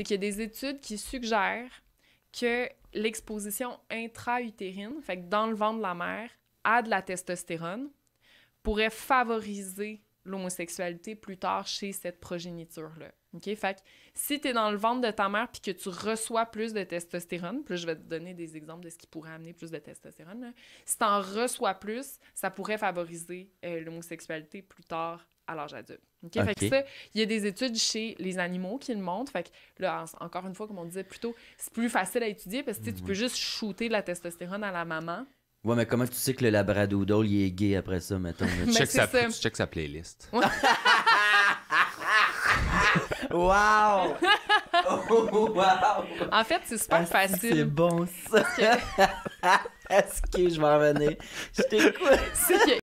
c'est qu'il y a des études qui suggèrent que l'exposition intra-utérine, fait que dans le ventre de la mère, à de la testostérone, pourrait favoriser l'homosexualité plus tard chez cette progéniture-là. OK? Fait si tu es dans le ventre de ta mère puis que tu reçois plus de testostérone, plus je vais te donner des exemples de ce qui pourrait amener plus de testostérone, si tu en reçois plus, ça pourrait favoriser euh, l'homosexualité plus tard à l'âge adulte. OK? Fait ça, il y a des études chez les animaux qui le montrent. Fait encore une fois, comme on disait plutôt, c'est plus facile à étudier parce que tu mm, peux juste shooter de la testostérone à la maman Ouais, mais comment tu sais que le labradoodle, il est gay après ça, mettons? Ben, check sa, playlist. wow! En fait, c'est super facile. C'est bon, ça. est que je vais revenir? Je